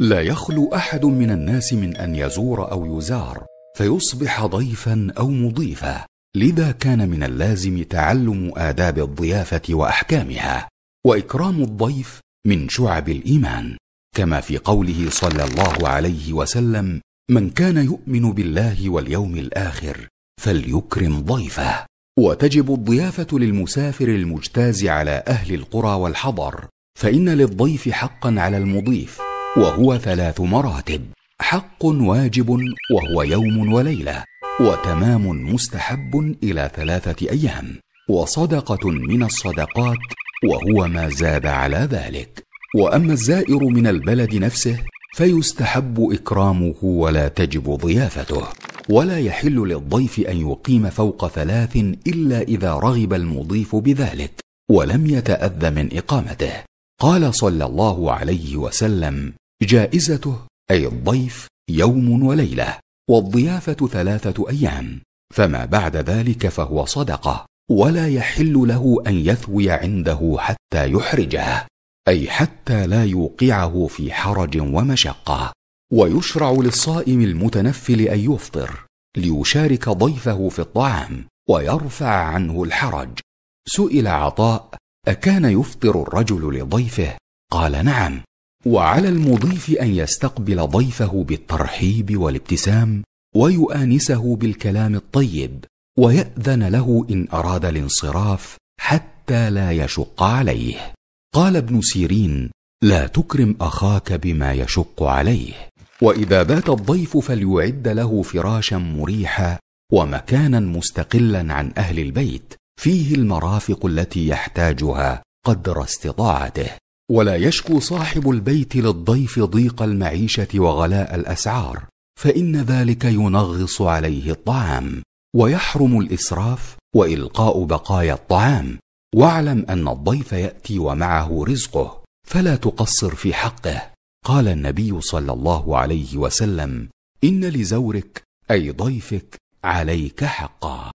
لا يخلو احد من الناس من ان يزور او يزار فيصبح ضيفا او مضيفا لذا كان من اللازم تعلم آداب الضيافة وأحكامها، وإكرام الضيف من شعب الإيمان، كما في قوله صلى الله عليه وسلم: "من كان يؤمن بالله واليوم الآخر فليكرم ضيفه". وتجب الضيافة للمسافر المجتاز على أهل القرى والحضر، فإن للضيف حقا على المضيف، وهو ثلاث مراتب حق واجب وهو يوم وليله وتمام مستحب الى ثلاثه ايام وصدقه من الصدقات وهو ما زاد على ذلك واما الزائر من البلد نفسه فيستحب اكرامه ولا تجب ضيافته ولا يحل للضيف ان يقيم فوق ثلاث الا اذا رغب المضيف بذلك ولم يتاذى من اقامته قال صلى الله عليه وسلم جائزته أي الضيف يوم وليلة والضيافة ثلاثة أيام فما بعد ذلك فهو صدقة ولا يحل له أن يثوي عنده حتى يحرجه أي حتى لا يوقعه في حرج ومشقة ويشرع للصائم المتنفل أن يفطر ليشارك ضيفه في الطعام ويرفع عنه الحرج سئل عطاء اكان يفطر الرجل لضيفه قال نعم وعلى المضيف ان يستقبل ضيفه بالترحيب والابتسام ويؤانسه بالكلام الطيب وياذن له ان اراد الانصراف حتى لا يشق عليه قال ابن سيرين لا تكرم اخاك بما يشق عليه واذا بات الضيف فليعد له فراشا مريحا ومكانا مستقلا عن اهل البيت فيه المرافق التي يحتاجها قدر استطاعته ولا يشكو صاحب البيت للضيف ضيق المعيشه وغلاء الاسعار فان ذلك ينغص عليه الطعام ويحرم الاسراف والقاء بقايا الطعام واعلم ان الضيف ياتي ومعه رزقه فلا تقصر في حقه قال النبي صلى الله عليه وسلم ان لزورك اي ضيفك عليك حقا